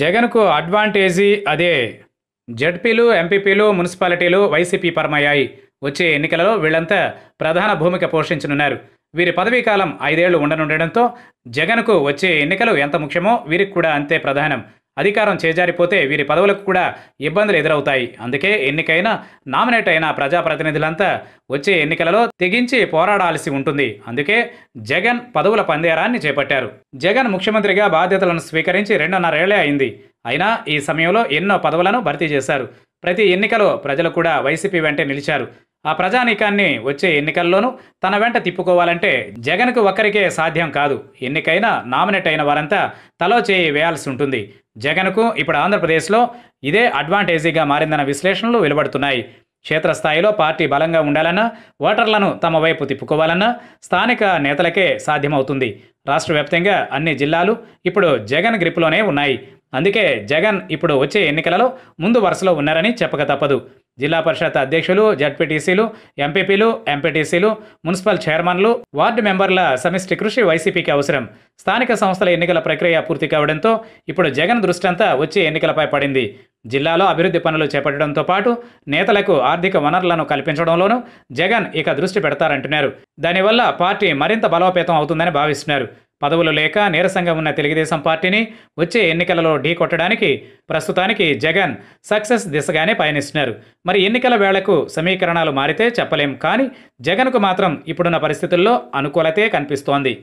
జగన్కు అడ్వాంటేజీ అదే జడ్పీలు ఎంపీపీలు మున్సిపాలిటీలు వైసీపీ పరమయ్యాయి వచ్చే ఎన్నికలలో వీళ్లంతా ప్రధాన భూమిక పోషించనున్నారు వీరి పదవీకాలం ఐదేళ్లు ఉండనుండడంతో జగన్కు వచ్చే ఎన్నికలు ఎంత ముఖ్యమో వీరికి కూడా అంతే ప్రధానం అధికారం చేజారిపోతే వీరి పదవులకు కూడా ఇబ్బందులు ఎదురవుతాయి అందుకే ఎన్నికైన నామినేట్ అయిన ప్రజాప్రతినిధులంతా వచ్చే ఎన్నికలలో తెగించి పోరాడాల్సి ఉంటుంది అందుకే జగన్ పదవుల పందేరాన్ని చేపట్టారు జగన్ ముఖ్యమంత్రిగా బాధ్యతలను స్వీకరించి రెండున్నరేళ్లే అయింది అయినా ఈ సమయంలో ఎన్నో పదవులను భర్తీ చేశారు ప్రతి ఎన్నికలో ప్రజలు కూడా వైసీపీ వెంటే నిలిచారు ఆ ప్రజానీకాన్ని వచ్చే ఎన్నికల్లోనూ తన వెంట తిప్పుకోవాలంటే జగన్కు ఒక్కరికే సాధ్యం కాదు ఎన్నికైనా నామినేట్ అయిన వారంతా తలో చేయి వేయాల్సి ఉంటుంది జగన్కు ఇప్పుడు ఆంధ్రప్రదేశ్లో ఇదే అడ్వాంటేజీగా మారిందన్న విశ్లేషణలు వెలువడుతున్నాయి క్షేత్రస్థాయిలో పార్టీ బలంగా ఉండాలన్నా ఓటర్లను తమ వైపు తిప్పుకోవాలన్నా స్థానిక నేతలకే సాధ్యమవుతుంది రాష్ట్ర వ్యాప్తంగా అన్ని జిల్లాలు ఇప్పుడు జగన్ గ్రిప్లోనే ఉన్నాయి అందుకే జగన్ ఇప్పుడు వచ్చే ఎన్నికలలో ముందు వరుసలో ఉన్నారని చెప్పక తప్పదు జిల్లా పరిషత్ అధ్యక్షులు జడ్పీటీసీలు ఎంపీపీలు ఎంపీటీసీలు మున్సిపల్ చైర్మన్లు వార్డు మెంబర్ల సమిష్టి కృషి వైసీపీకి అవసరం స్థానిక సంస్థల ఎన్నికల ప్రక్రియ పూర్తి కావడంతో ఇప్పుడు జగన్ దృష్టంతా వచ్చే ఎన్నికలపై పడింది జిల్లాలో అభివృద్ధి పనులు చేపట్టడంతో పాటు నేతలకు ఆర్థిక వనరులను కల్పించడంలోనూ జగన్ ఇక దృష్టి పెడతారంటున్నారు దానివల్ల పార్టీ మరింత బలోపేతం అవుతుందని భావిస్తున్నారు పదవులు లేక నీరసంగా ఉన్న తెలుగుదేశం పార్టీని వచ్చే ఎన్నికలలో ఢీ కొట్టడానికి ప్రస్తుతానికి జగన్ సక్సెస్ దిశగానే పయనిస్తున్నారు మరి ఎన్నికల వేళకు సమీకరణాలు మారితే చెప్పలేం కానీ జగన్కు మాత్రం ఇప్పుడున్న పరిస్థితుల్లో అనుకూలతే కనిపిస్తోంది